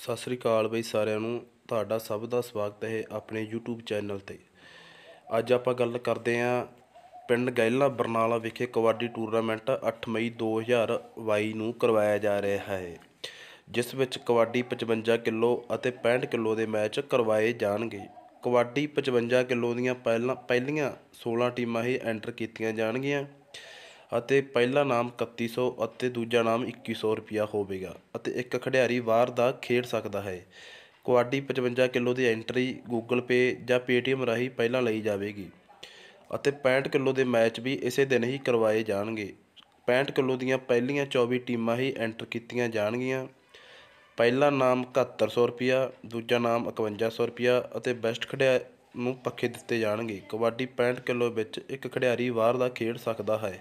ਸਤਿ ਸ੍ਰੀ ਅਕਾਲ ਬਈ ਸਾਰਿਆਂ ਨੂੰ ਤੁਹਾਡਾ ਸਭ ਦਾ ਸਵਾਗਤ ਹੈ ਆਪਣੇ YouTube ਚੈਨਲ ਤੇ ਅੱਜ ਆਪਾਂ ਗੱਲ ਕਰਦੇ ਆਂ ਪਿੰਡ ਗੈਲਾ ਬਰਨਾਲਾ ਵਿਖੇ ਕਬੱਡੀ ਟੂਰਨਾਮੈਂਟ 8 ਮਈ 2022 ਨੂੰ ਕਰਵਾਇਆ ਜਾ ਰਿਹਾ ਹੈ ਜਿਸ ਵਿੱਚ ਕਬੱਡੀ 55 ਕਿਲੋ ਅਤੇ 65 ਕਿਲੋ ਦੇ ਮੈਚ ਕਰਵਾਏ ਜਾਣਗੇ ਕਬੱਡੀ 55 ਕਿਲੋ ਦੀਆਂ ਪਹਿਲਾਂ ਪਹਿਲੀਆਂ 16 ਟੀਮਾਂ ਹੀ ਐਂਟਰ ਕੀਤੀਆਂ ਜਾਣਗੀਆਂ ਅਤੇ ਪਹਿਲਾ ਨਾਮ 3100 ਅਤੇ ਦੂਜਾ ਨਾਮ 2100 ਰੁਪਿਆ ਹੋਵੇਗਾ ਅਤੇ ਇੱਕ ਖਿਡਾਰੀ ਬਾਹਰ ਦਾ ਖੇਡ ਸਕਦਾ ਹੈ ਕਬੱਡੀ 55 ਕਿਲੋ ਦੀ ਐਂਟਰੀ ਗੂਗਲ ਪੇ ਜਾਂ ਪੇਟੀਐਮ ਰਾਹੀਂ ਪਹਿਲਾਂ ਲਈ ਜਾਵੇਗੀ ਅਤੇ 65 ਕਿਲੋ ਦੇ ਮੈਚ ਵੀ ਇਸੇ ਦਿਨ ਹੀ ਕਰਵਾਏ ਜਾਣਗੇ 65 ਕਿਲੋ ਦੀਆਂ ਪਹਿਲੀਆਂ 24 ਟੀਮਾਂ ਹੀ ਐਂਟਰ ਕੀਤੀਆਂ ਜਾਣਗੀਆਂ ਪਹਿਲਾ ਨਾਮ 7100 ਰੁਪਿਆ ਦੂਜਾ ਨਾਮ 5100 ਰੁਪਿਆ ਅਤੇ ਬੈਸਟ ਖਿਡਾਰੀ ਨੂੰ ਪੱਖੇ ਦਿੱਤੇ ਜਾਣਗੇ ਕਬੱਡੀ 65 ਕਿਲੋ ਵਿੱਚ ਇੱਕ ਖਿਡਾਰੀ ਵਾਰ ਦਾ ਖੇਡ ਸਕਦਾ ਹੈ